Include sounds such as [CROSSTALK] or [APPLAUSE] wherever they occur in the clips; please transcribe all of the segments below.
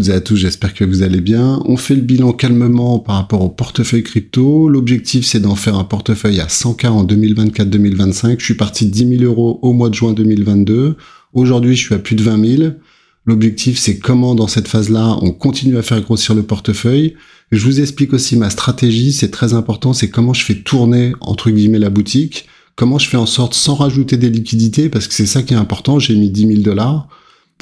et à tous, j'espère que vous allez bien. On fait le bilan calmement par rapport au portefeuille crypto. L'objectif c'est d'en faire un portefeuille à 100K en 2024-2025. Je suis parti de 10 000 euros au mois de juin 2022. Aujourd'hui je suis à plus de 20 000. L'objectif, c'est comment dans cette phase-là, on continue à faire grossir le portefeuille. Je vous explique aussi ma stratégie, c'est très important, c'est comment je fais tourner, entre guillemets, la boutique, comment je fais en sorte sans rajouter des liquidités, parce que c'est ça qui est important, j'ai mis 10 000 dollars.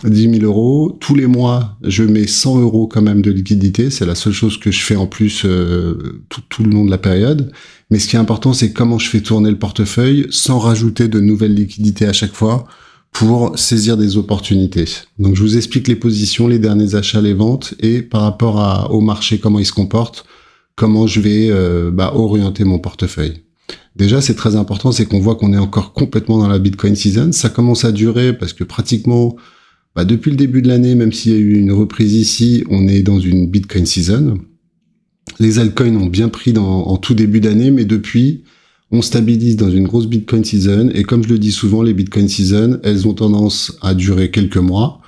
10 000 euros. Tous les mois, je mets 100 euros quand même de liquidité. C'est la seule chose que je fais en plus euh, tout, le long de la période. Mais ce qui est important, c'est comment je fais tourner le portefeuille sans rajouter de nouvelles liquidités à chaque fois pour saisir des opportunités. Donc, je vous explique les positions, les derniers achats, les ventes et par rapport à, au marché, comment il se comporte, comment je vais euh, bah, orienter mon portefeuille. Déjà, c'est très important, c'est qu'on voit qu'on est encore complètement dans la Bitcoin season. Ça commence à durer parce que pratiquement bah, depuis le début de l'année, même s'il y a eu une reprise ici, on est dans une Bitcoin season. Les altcoins ont bien pris en tout début d'année, mais depuis, on stabilise dans une grosse Bitcoin season. Et comme je le dis souvent, les Bitcoin season, elles ont tendance à durer quelques mois.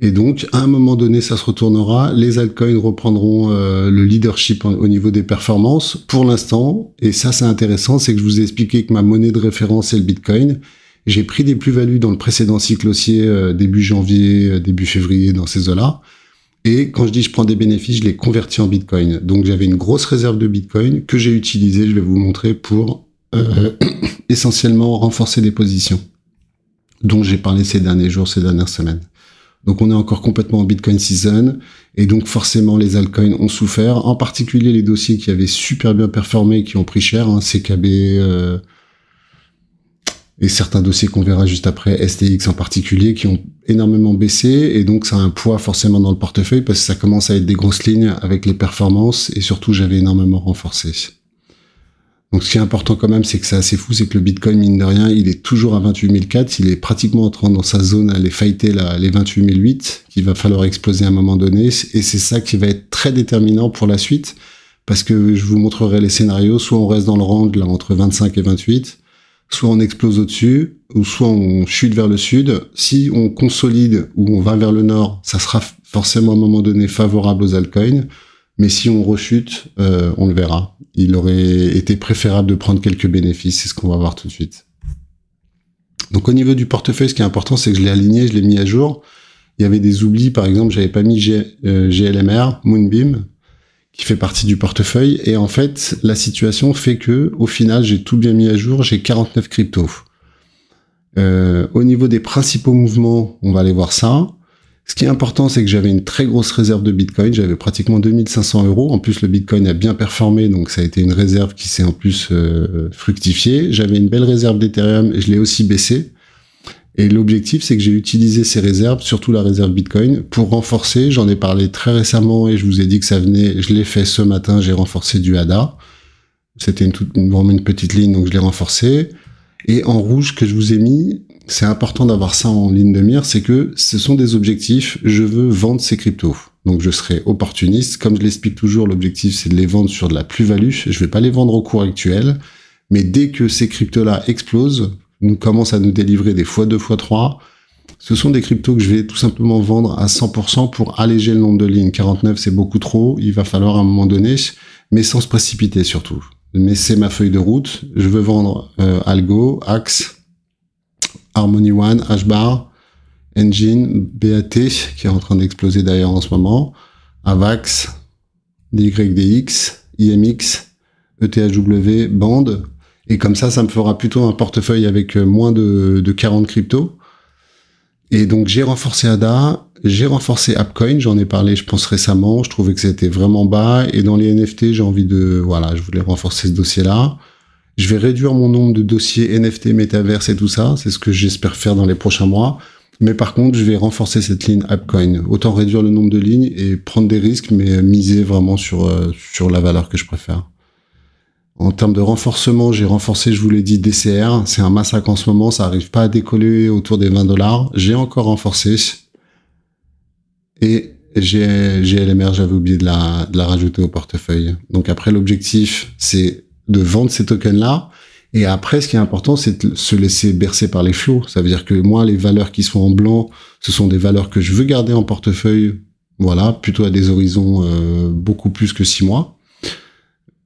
Et donc, à un moment donné, ça se retournera. Les altcoins reprendront euh, le leadership au niveau des performances. Pour l'instant, et ça c'est intéressant, c'est que je vous ai expliqué que ma monnaie de référence est le Bitcoin. J'ai pris des plus-values dans le précédent cycle haussier, euh, début janvier, euh, début février, dans ces eaux-là. Et quand je dis je prends des bénéfices, je les convertis en Bitcoin. Donc j'avais une grosse réserve de Bitcoin que j'ai utilisée, je vais vous montrer, pour euh, [COUGHS] essentiellement renforcer des positions dont j'ai parlé ces derniers jours, ces dernières semaines. Donc on est encore complètement en Bitcoin season et donc forcément les altcoins ont souffert, en particulier les dossiers qui avaient super bien performé, qui ont pris cher, hein, CKB, et certains dossiers qu'on verra juste après, STX en particulier, qui ont énormément baissé et donc ça a un poids forcément dans le portefeuille parce que ça commence à être des grosses lignes avec les performances et surtout j'avais énormément renforcé. Donc ce qui est important quand même, c'est que c'est assez fou, c'est que le Bitcoin, mine de rien, il est toujours à 28004, il est pratiquement entrant dans sa zone à les fighter là, les 28008, qu'il va falloir exploser à un moment donné, et c'est ça qui va être très déterminant pour la suite, parce que je vous montrerai les scénarios, soit on reste dans le rang là entre 25 et 28, soit on explose au-dessus, ou soit on chute vers le sud. Si on consolide ou on va vers le nord, ça sera forcément à un moment donné favorable aux altcoins. Mais si on rechute, euh, on le verra. Il aurait été préférable de prendre quelques bénéfices, c'est ce qu'on va voir tout de suite. Donc au niveau du portefeuille, ce qui est important, c'est que je l'ai aligné, je l'ai mis à jour. Il y avait des oublis, par exemple, j'avais pas mis GLMR, euh, Moonbeam, qui fait partie du portefeuille. Et en fait, la situation fait que, au final, j'ai tout bien mis à jour, j'ai 49 cryptos. Euh, au niveau des principaux mouvements, on va aller voir ça. Ce qui est important, c'est que j'avais une très grosse réserve de Bitcoin. J'avais pratiquement 2500 euros. En plus, le Bitcoin a bien performé, donc ça a été une réserve qui s'est en plus euh, fructifiée. J'avais une belle réserve d'Ethereum et je l'ai aussi baissée. Et l'objectif, c'est que j'ai utilisé ces réserves, surtout la réserve Bitcoin, pour renforcer. J'en ai parlé très récemment et je vous ai dit que ça venait. Je l'ai fait ce matin. J'ai renforcé du ADA. C'était une, vraiment une petite ligne, donc je l'ai renforcé. Et en rouge que je vous ai mis, c'est important d'avoir ça en ligne de mire, c'est que ce sont des objectifs. Je veux vendre ces cryptos. Donc je serai opportuniste. Comme je l'explique toujours, l'objectif c'est de les vendre sur de la plus-value. Je ne vais pas les vendre au cours actuel. Mais dès que ces cryptos-là explosent, nous commence à nous délivrer des fois 2 fois 3 ce sont des cryptos que je vais tout simplement vendre à 100% pour alléger le nombre de lignes. 49, c'est beaucoup trop. Il va falloir à un moment donné, mais sans se précipiter surtout. Mais c'est ma feuille de route. Je veux vendre euh, Algo, Axe, Harmony One, HBAR, Engine, BAT, qui est en train d'exploser d'ailleurs en ce moment, Avax, DYDX, IMX, ETHW, Band, et comme ça, ça me fera plutôt un portefeuille avec euh, moins de, de 40 cryptos. Et donc j'ai renforcé ADA, j'ai renforcé AppCoin, j'en ai parlé je pense récemment, je trouvais que c'était vraiment bas. Et dans les NFT, j'ai envie de... Voilà, je voulais renforcer ce dossier-là. Je vais réduire mon nombre de dossiers NFT, métaverse et tout ça. C'est ce que j'espère faire dans les prochains mois. Mais par contre, je vais renforcer cette ligne AppCoin. Autant réduire le nombre de lignes et prendre des risques, mais miser vraiment sur, euh, sur la valeur que je préfère. En termes de renforcement, j'ai renforcé, je vous l'ai dit, DCR. C'est un massacre en ce moment, ça n'arrive pas à décoller autour des 20 dollars. J'ai encore renforcé. Et j'ai GLMR, j'avais oublié de la, de la rajouter au portefeuille. Donc après, l'objectif, c'est de vendre ces tokens-là. Et après, ce qui est important, c'est de se laisser bercer par les flots. Ça veut dire que moi, les valeurs qui sont en blanc, ce sont des valeurs que je veux garder en portefeuille. Voilà, plutôt à des horizons euh, beaucoup plus que 6 mois.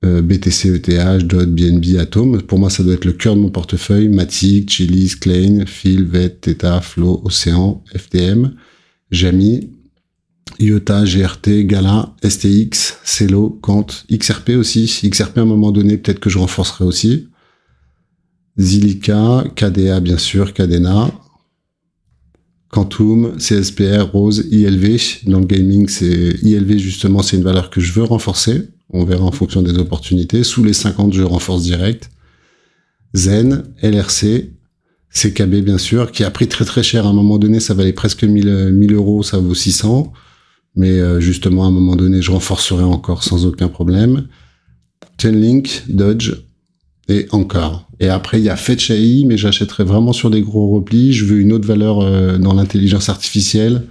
Euh, BTC, ETH, DOT, BNB, Atom. Pour moi, ça doit être le cœur de mon portefeuille. Matic, Chilis, Klein, Phil, VET, Theta, Flow, Océan, FTM, Jamie, IOTA, GRT, Gala, STX, Celo, Kant, XRP aussi. XRP à un moment donné, peut-être que je renforcerai aussi. Zilika, KDA bien sûr, Cadena, Quantum, CSPR, Rose, ILV. Dans le gaming, c'est ILV justement, c'est une valeur que je veux renforcer. On verra en fonction des opportunités. Sous les 50, je renforce direct. Zen, LRC, CKB bien sûr, qui a pris très très cher à un moment donné, ça valait presque 1000, euros, ça vaut 600. Mais euh, justement, à un moment donné, je renforcerai encore sans aucun problème. Tenlink, Dodge et encore. Et après, il y a Fetch AI, mais j'achèterai vraiment sur des gros replis. Je veux une autre valeur euh, dans l'intelligence artificielle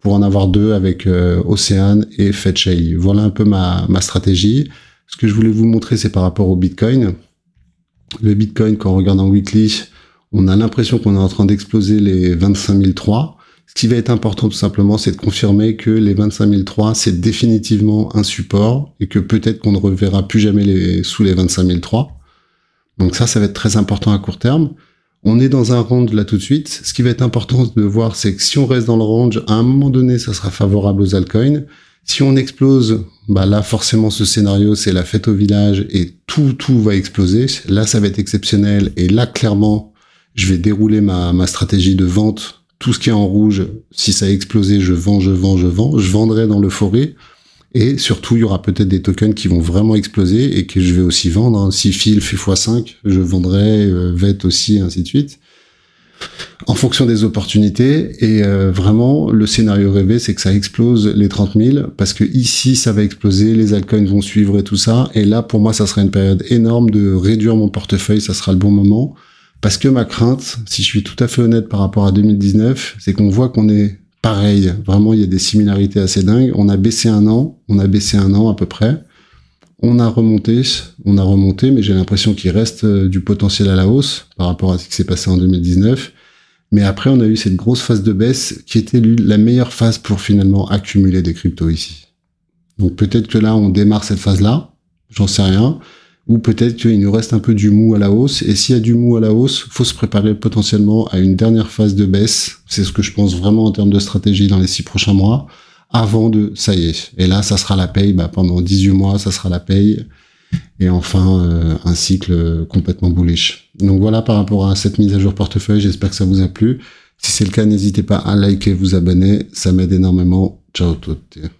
pour en avoir deux avec euh, Océane et Fetchai. Voilà un peu ma, ma stratégie. Ce que je voulais vous montrer, c'est par rapport au Bitcoin. Le Bitcoin, quand on regarde en weekly, on a l'impression qu'on est en train d'exploser les 25003. Ce qui va être important tout simplement, c'est de confirmer que les 25003, c'est définitivement un support et que peut-être qu'on ne reverra plus jamais les, sous les 25003. Donc ça, ça va être très important à court terme. On est dans un range là tout de suite. Ce qui va être important de voir, c'est que si on reste dans le range, à un moment donné, ça sera favorable aux altcoins. Si on explose, bah là forcément ce scénario c'est la fête au village et tout tout va exploser. Là ça va être exceptionnel et là clairement je vais dérouler ma, ma stratégie de vente. Tout ce qui est en rouge, si ça a explosé, je vends, je vends, je vends. Je vendrai dans le forêt. Et surtout, il y aura peut-être des tokens qui vont vraiment exploser et que je vais aussi vendre. Hein. Si Phil fait x5, je vendrai euh, VET aussi, ainsi de suite. En fonction des opportunités. Et euh, vraiment, le scénario rêvé, c'est que ça explose les 30 000 parce que ici, ça va exploser, les altcoins vont suivre et tout ça. Et là, pour moi, ça sera une période énorme de réduire mon portefeuille. Ça sera le bon moment. Parce que ma crainte, si je suis tout à fait honnête par rapport à 2019, c'est qu'on voit qu'on est pareil. Vraiment, il y a des similarités assez dingues. On a baissé un an, on a baissé un an à peu près. On a remonté, on a remonté, mais j'ai l'impression qu'il reste euh, du potentiel à la hausse par rapport à ce qui s'est passé en 2019. Mais après, on a eu cette grosse phase de baisse qui était la meilleure phase pour finalement accumuler des cryptos ici. Donc peut-être que là, on démarre cette phase-là, j'en sais rien ou peut-être qu'il nous reste un peu du mou à la hausse. Et s'il y a du mou à la hausse, faut se préparer potentiellement à une dernière phase de baisse. C'est ce que je pense vraiment en termes de stratégie dans les six prochains mois, avant de, ça y est. Et là, ça sera la paye, bah, pendant 18 mois, ça sera la paye. Et enfin, euh, un cycle complètement bullish. Donc voilà par rapport à cette mise à jour portefeuille, j'espère que ça vous a plu. Si c'est le cas, n'hésitez pas à liker, vous abonner, ça m'aide énormément. Ciao tout le monde.